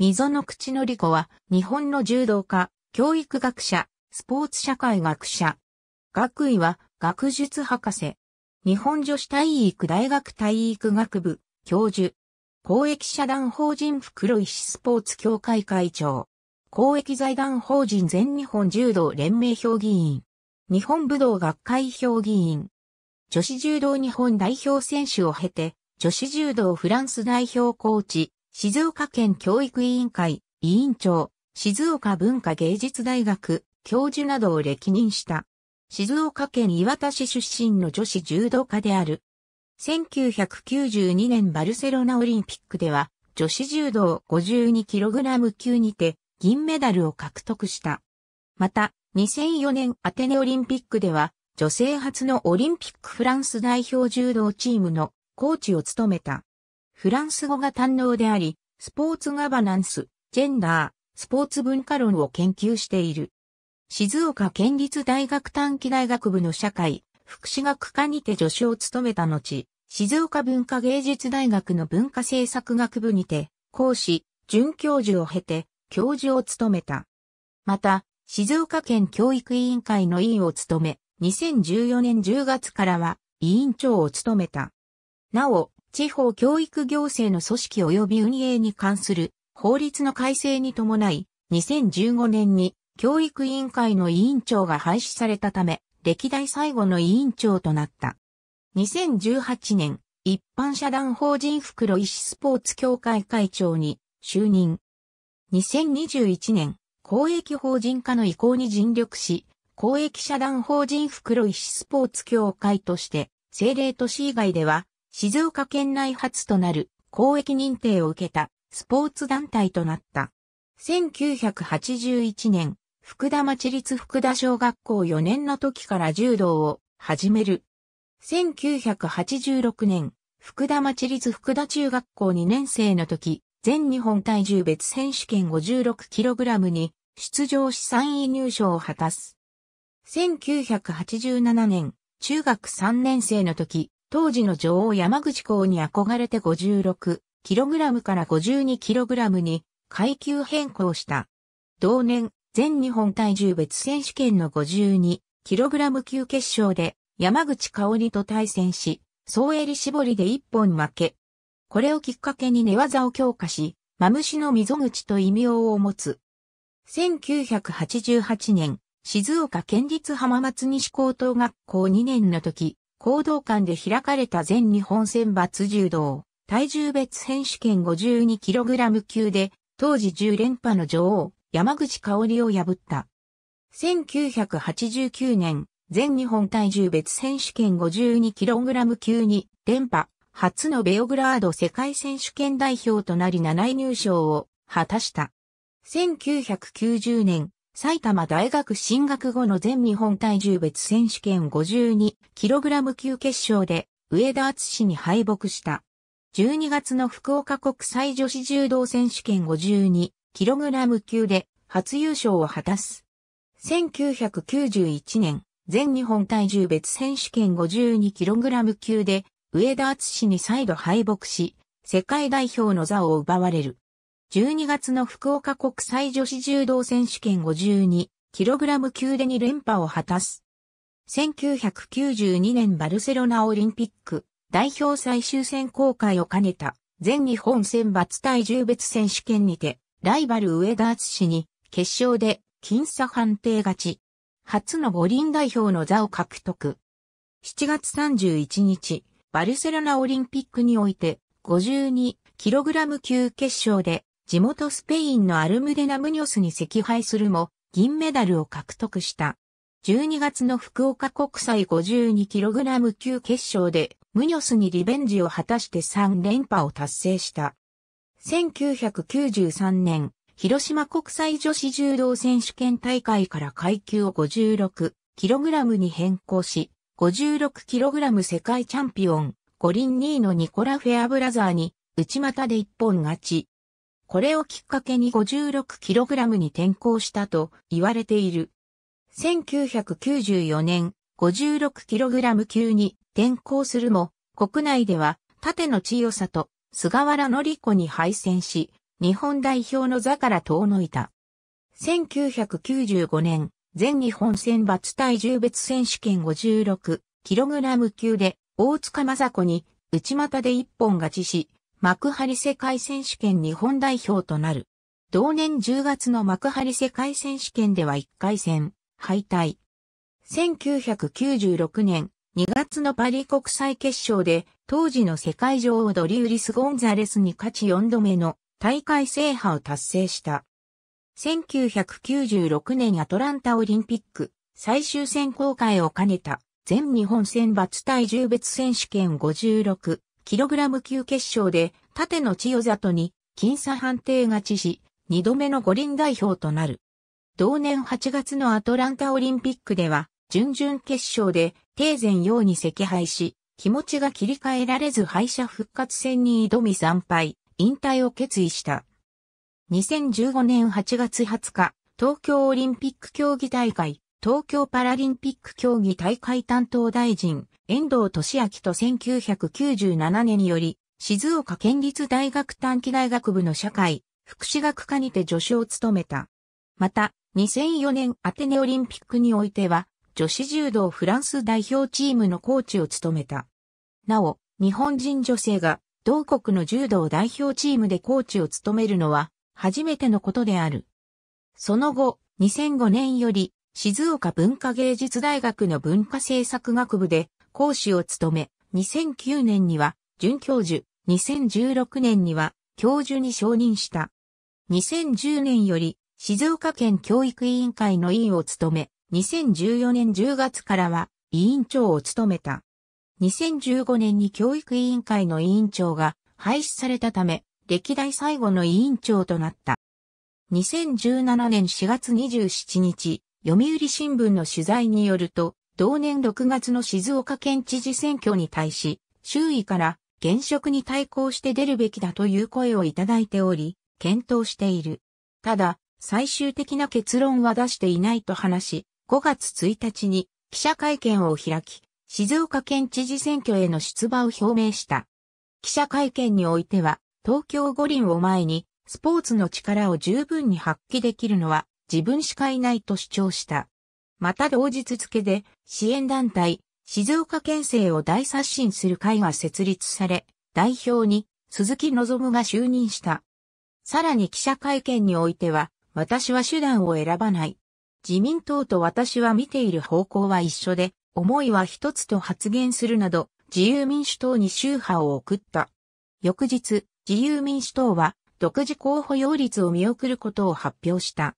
溝の口のり子は、日本の柔道家、教育学者、スポーツ社会学者。学位は、学術博士。日本女子体育大学体育学部、教授。公益社団法人袋石スポーツ協会会長。公益財団法人全日本柔道連盟評議員。日本武道学会評議員。女子柔道日本代表選手を経て、女子柔道フランス代表コーチ、静岡県教育委員会、委員長、静岡文化芸術大学、教授などを歴任した。静岡県岩田市出身の女子柔道家である。1992年バルセロナオリンピックでは、女子柔道 52kg 級にて銀メダルを獲得した。また、2004年アテネオリンピックでは、女性初のオリンピックフランス代表柔道チームのコーチを務めた。フランス語が堪能であり、スポーツガバナンス、ジェンダー、スポーツ文化論を研究している。静岡県立大学短期大学部の社会、福祉学科にて助手を務めた後、静岡文化芸術大学の文化政策学部にて、講師、准教授を経て、教授を務めた。また、静岡県教育委員会の委員を務め、2014年10月からは委員長を務めた。なお、地方教育行政の組織及び運営に関する法律の改正に伴い、2015年に教育委員会の委員長が廃止されたため、歴代最後の委員長となった。2018年、一般社団法人袋医師スポーツ協会会長に就任。2021年、公益法人化の移行に尽力し、公益社団法人袋医師スポーツ協会として、政令都市以外では静岡県内初となる公益認定を受けたスポーツ団体となった。1981年、福田町立福田小学校4年の時から柔道を始める。1986年、福田町立福田中学校2年生の時、全日本体重別選手権 56kg に出場し3位入賞を果たす。1987年、中学3年生の時、当時の女王山口公に憧れて 56kg から 52kg に階級変更した。同年、全日本体重別選手権の 52kg 級決勝で山口香織と対戦し、総襟絞りで一本負け。これをきっかけに寝技を強化し、マムシの溝口と異名を持つ。1988年、静岡県立浜松西高等学校2年の時、行動館で開かれた全日本選抜柔道、体重別選手権 52kg 級で、当時10連覇の女王、山口香織を破った。1989年、全日本体重別選手権 52kg 級に連覇、初のベオグラード世界選手権代表となり7位入賞を果たした。1990年、埼玉大学進学後の全日本体重別選手権 52kg 級決勝で上田厚氏に敗北した。12月の福岡国際女子柔道選手権 52kg 級で初優勝を果たす。1991年、全日本体重別選手権 52kg 級で上田厚氏に再度敗北し、世界代表の座を奪われる。12月の福岡国際女子柔道選手権 52kg 級で2連覇を果たす。1992年バルセロナオリンピック代表最終選考会を兼ねた全日本選抜体重別選手権にてライバル上田敦に決勝で僅差判定勝ち。初の五輪代表の座を獲得。7月31日、バルセロナオリンピックにおいて 52kg 級決勝で地元スペインのアルムデナムニョスに惜敗するも、銀メダルを獲得した。12月の福岡国際 52kg 級決勝で、ムニョスにリベンジを果たして3連覇を達成した。1993年、広島国際女子柔道選手権大会から階級を 56kg に変更し、56kg 世界チャンピオン、五輪2位のニコラ・フェアブラザーに、内股で一本勝ち、これをきっかけに 56kg に転向したと言われている。1994年 56kg 級に転向するも、国内では縦の千代里、菅原り子に敗戦し、日本代表の座から遠のいた。1995年、全日本選抜体重別選手権 56kg 級で、大塚雅子に内股で一本勝ちし、幕張世界選手権日本代表となる。同年10月の幕張世界選手権では1回戦、敗退。1996年2月のパリ国際決勝で当時の世界女王ドリューリス・ゴンザレスに勝ち4度目の大会制覇を達成した。1996年アトランタオリンピック最終選考会を兼ねた全日本選抜体重別選手権56キログラム級決勝で、盾の千代里に、僅差判定勝ちし、二度目の五輪代表となる。同年8月のアトランタオリンピックでは、準々決勝で、定前用に惜敗し、気持ちが切り替えられず敗者復活戦に挑み惨敗、引退を決意した。2015年8月20日、東京オリンピック競技大会、東京パラリンピック競技大会担当大臣、遠藤俊明と1997年により、静岡県立大学短期大学部の社会、福祉学科にて助手を務めた。また、2004年アテネオリンピックにおいては、女子柔道フランス代表チームのコーチを務めた。なお、日本人女性が同国の柔道代表チームでコーチを務めるのは初めてのことである。その後、2005年より静岡文化芸術大学の文化政策学部で講師を務め、2009年には准教授、2016年には教授に承認した。2010年より静岡県教育委員会の委員を務め、2014年10月からは委員長を務めた。2015年に教育委員会の委員長が廃止されたため、歴代最後の委員長となった。2017年4月27日、読売新聞の取材によると、同年6月の静岡県知事選挙に対し、周囲から現職に対抗して出るべきだという声をいただいており、検討している。ただ、最終的な結論は出していないと話し、5月1日に記者会見を開き、静岡県知事選挙への出馬を表明した。記者会見においては、東京五輪を前に、スポーツの力を十分に発揮できるのは、自分しかいないと主張した。また同日付で支援団体、静岡県政を大刷新する会が設立され、代表に鈴木望が就任した。さらに記者会見においては、私は手段を選ばない。自民党と私は見ている方向は一緒で、思いは一つと発言するなど、自由民主党に宗派を送った。翌日、自由民主党は、独自候補擁立を見送ることを発表した。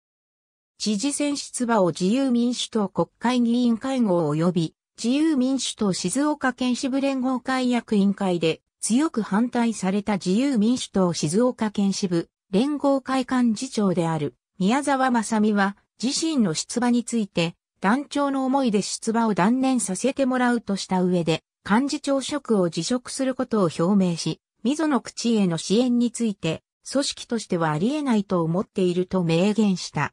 知事選出馬を自由民主党国会議員会合及び、自由民主党静岡県支部連合会役員会で強く反対された自由民主党静岡県支部連合会幹事長である宮沢正美は自身の出馬について団長の思いで出馬を断念させてもらうとした上で幹事長職を辞職することを表明し、溝の口への支援について組織としてはありえないと思っていると明言した。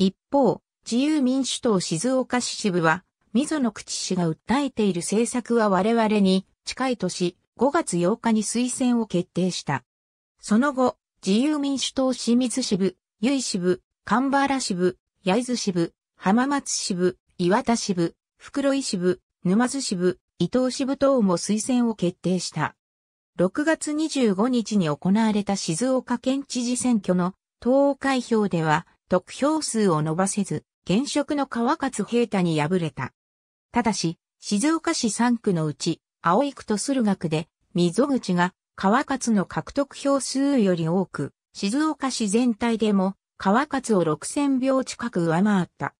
一方、自由民主党静岡市支部は、溝野口氏が訴えている政策は我々に近い年5月8日に推薦を決定した。その後、自由民主党清水支部、由井支部、神原支部、焼津支部、浜松支部、岩田支部、袋井支部、沼津支部、伊藤支部等も推薦を決定した。6月25日に行われた静岡県知事選挙の党開票では、得票数を伸ばせず、現職の川勝平太に敗れた。ただし、静岡市3区のうち、青井区と駿河区で、溝口が川勝の獲得票数より多く、静岡市全体でも川勝を6000票近く上回った。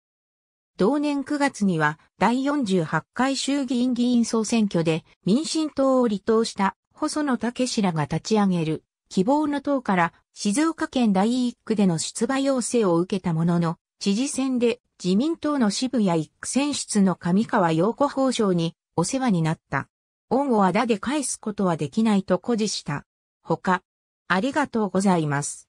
同年9月には第48回衆議院議員総選挙で民進党を離党した細野武氏らが立ち上げる希望の党から静岡県第1区での出馬要請を受けたものの、知事選で自民党の渋谷1区選出の上川陽子法相にお世話になった。恩をあだで返すことはできないと誇示した。他、ありがとうございます。